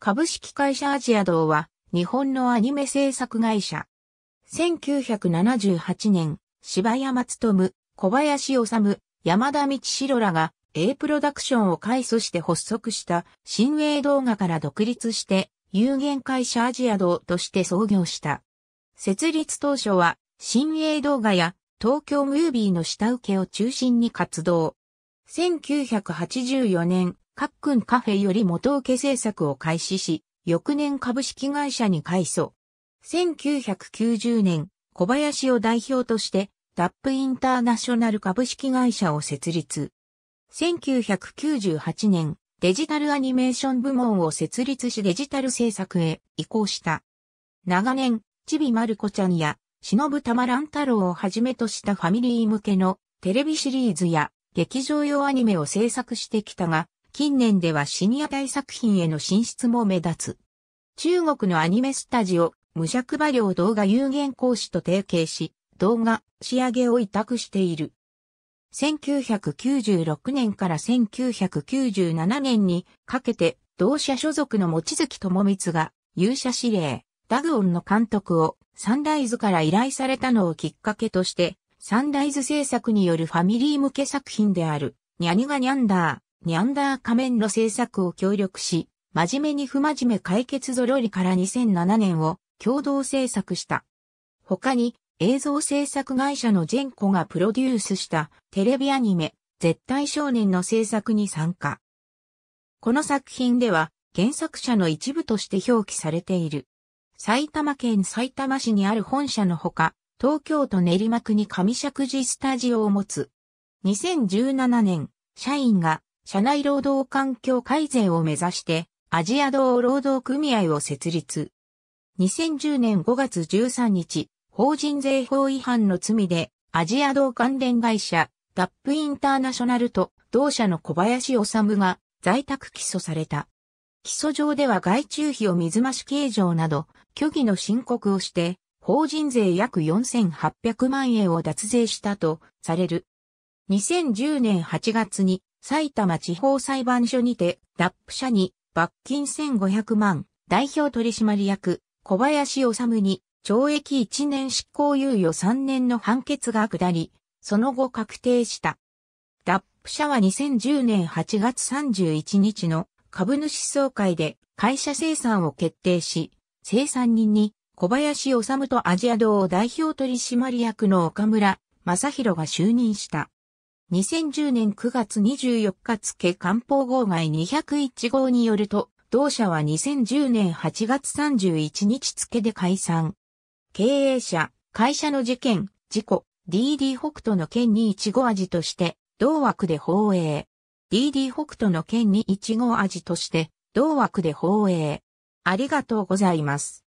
株式会社アジア堂は日本のアニメ制作会社。1978年、柴山勤、小林治、山田道代らが A プロダクションを開祖して発足した新鋭動画から独立して有限会社アジア堂として創業した。設立当初は新鋭動画や東京ムービーの下請けを中心に活動。1984年、カックンカフェより元請け制作を開始し、翌年株式会社に改装。1990年、小林を代表として、ダップインターナショナル株式会社を設立。1998年、デジタルアニメーション部門を設立しデジタル制作へ移行した。長年、ちびまるコちゃんや、しのぶたまん太郎をはじめとしたファミリー向けのテレビシリーズや劇場用アニメを制作してきたが、近年ではシニア大作品への進出も目立つ。中国のアニメスタジオ、無尺馬領動画有限講師と提携し、動画、仕上げを委託している。1996年から1997年にかけて、同社所属の持月智光が、勇者指令、ダグオンの監督をサンライズから依頼されたのをきっかけとして、サンライズ制作によるファミリー向け作品である、ニャニガニャンダー、ニャンダー仮面の制作を協力し、真面目に不真面目解決ぞろりから2007年を共同制作した。他に映像制作会社のジェンコがプロデュースしたテレビアニメ絶対少年の制作に参加。この作品では原作者の一部として表記されている。埼玉県埼玉市にある本社のほか、東京都練馬区に上尺寺スタジオを持つ。2017年、社員が社内労働環境改善を目指して、アジア道労働組合を設立。2010年5月13日、法人税法違反の罪で、アジア道関連会社、ダップインターナショナルと、同社の小林治が在宅起訴された。起訴状では外注費を水増し形状など、虚偽の申告をして、法人税約4800万円を脱税したとされる。2010年8月に埼玉地方裁判所にて、脱ップ社に罰金1500万、代表取締役、小林治に懲役1年執行猶予3年の判決が下り、その後確定した。脱ップ社は2010年8月31日の株主総会で会社生産を決定し、生産人に小林治とアジア堂代表取締役の岡村正宏が就任した。2010年9月24日付官報号外201号によると、同社は2010年8月31日付で解散。経営者、会社の事件、事故、DD 北斗の件に一号味として、同枠で放映。DD 北斗の件に一号味として、同枠で放映。ありがとうございます。